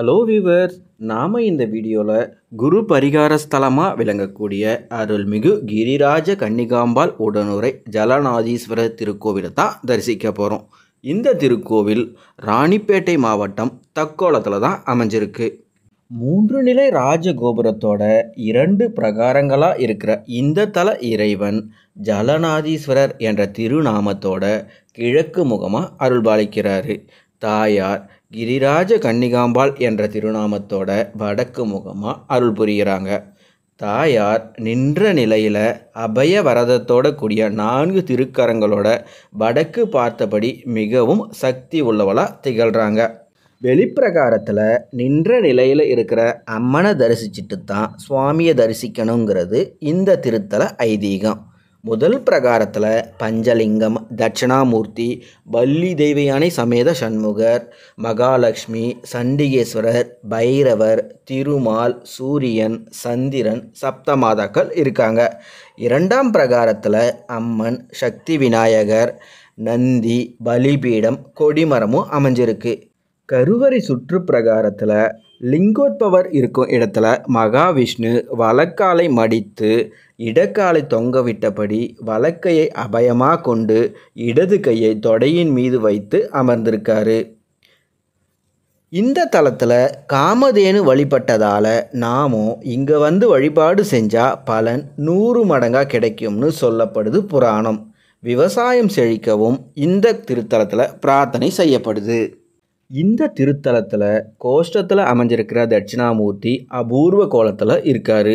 hello viewers நாம் இந்த வீடியோவில் குரு பரிகார ஸ்தலமாக விளங்கக்கூடிய அருள்மிகு கிரிராஜ கன்னிகாம்பாள் உடனுரை ஜலநாதீஸ்வரர் திருக்கோவிலை தான் தரிசிக்க போகிறோம் இந்த திருக்கோவில் ராணிப்பேட்டை மாவட்டம் தக்கோலத்தில் தான் அமைஞ்சிருக்கு மூன்று நிலை ராஜகோபுரத்தோட இரண்டு பிரகாரங்களாக இருக்கிற இந்த தல இறைவன் ஜலநாதீஸ்வரர் என்ற திருநாமத்தோட கிழக்கு முகமாக அருள்பாலிக்கிறாரு தாயார் கிரிராஜ கன்னிகாம்பாள் என்ற திருநாமத்தோட வடக்கு முகமாக அருள் புரிகிறாங்க தாயார் நின்ற நிலையில் அபய வரதத்தோட கூடிய நான்கு திருக்கரங்களோட வடக்கு பார்த்தபடி மிகவும் சக்தி உள்ளவளாக திகழ்கிறாங்க வெளிப்பிரகாரத்தில் நின்ற நிலையில் இருக்கிற அம்மனை தரிசிச்சுட்டு தான் சுவாமியை தரிசிக்கணுங்கிறது இந்த திருத்தல ஐதீகம் முதல் பிரகாரத்தில் பஞ்சலிங்கம் தட்சிணாமூர்த்தி வள்ளி தெய்வயானை சமேத சண்முகர் மகாலட்சுமி சண்டிகேஸ்வரர் பைரவர் திருமால் சூரியன் சந்திரன் சப்தமாதாக்கள் இருக்காங்க இரண்டாம் பிரகாரத்தில் அம்மன் சக்தி விநாயகர் நந்தி பலிபீடம் கொடிமரமும் அமைஞ்சிருக்கு கருவறை சுற்று பிரகாரத்தில் லிங்கோத்பவர் இருக்கும் இடத்துல மகாவிஷ்ணு வழக்காலை மடித்து இடக்காலை தொங்கவிட்டபடி வலக்கையை அபயமாக கொண்டு இடது கையை தொடையின் மீது வைத்து அமர்ந்திருக்காரு இந்த தலத்தில் காமதேனு வழிபட்டதால் நாமும் இங்கே வந்து வழிபாடு செஞ்சால் பலன் நூறு மடங்காக கிடைக்கும்னு சொல்லப்படுது புராணம் விவசாயம் செழிக்கவும் இந்த திருத்தலத்தில் பிரார்த்தனை செய்யப்படுது இந்த திருத்தலத்தில் கோஷ்டத்தில் அமைஞ்சிருக்கிற தட்சிணாமூர்த்தி அபூர்வ கோலத்தில் இருக்கார்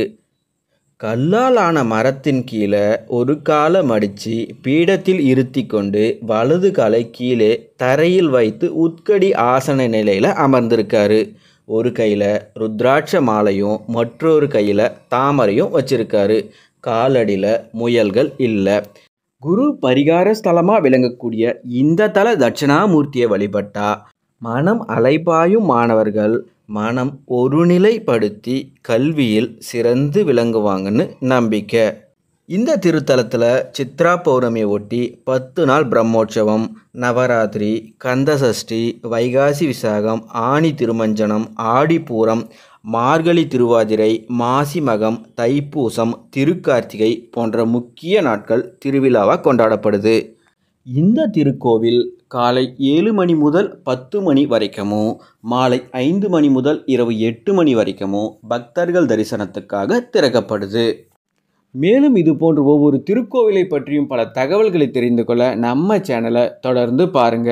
கல்லால் ஆன மரத்தின் கீழே ஒரு காலை மடித்து பீடத்தில் இருத்தி கொண்டு வலது காலை கீழே தரையில் வைத்து உட்கடி ஆசன நிலையில் அமர்ந்திருக்காரு ஒரு கையில் ருத்ராட்ச மாலையும் மற்றொரு கையில் தாமரையும் வச்சிருக்காரு காலடியில் முயல்கள் இல்லை குரு பரிகார ஸ்தலமாக விளங்கக்கூடிய இந்த தல தட்சிணாமூர்த்தியை வழிபட்டால் மனம் அலைபாயும் மாணவர்கள் மனம் ஒருநிலைப்படுத்தி கல்வியில் சிறந்து விளங்குவாங்கன்னு நம்பிக்கை இந்த திருத்தலத்தில் சித்ரா பௌர்ணமியை ஒட்டி பத்து நாள் பிரம்மோற்சவம் நவராத்திரி கந்தசஷ்டி வைகாசி விசாகம் ஆணி திருமஞ்சனம் ஆடிப்பூரம் மார்கழி திருவாதிரை மாசி மகம் தைப்பூசம் திருக்கார்த்திகை போன்ற முக்கிய நாட்கள் திருவிழாவாக கொண்டாடப்படுது இந்த திருக்கோவில் காலை ஏழு மணி முதல் பத்து மணி வரைக்குமோ மாலை ஐந்து மணி முதல் இரவு எட்டு மணி வரைக்குமோ பக்தர்கள் தரிசனத்துக்காக திறக்கப்படுது மேலும் இது போன்ற ஒவ்வொரு திருக்கோவிலை பற்றியும் பல தகவல்களை தெரிந்து கொள்ள நம்ம சேனலை தொடர்ந்து பாருங்க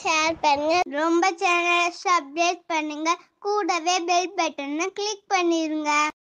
ஷேர் ரொம்ப சேனலை சப்ஸ்கிரைப் பண்ணுங்க கூடவே பெல் பட்டனை கிளிக் பண்ணிருங்க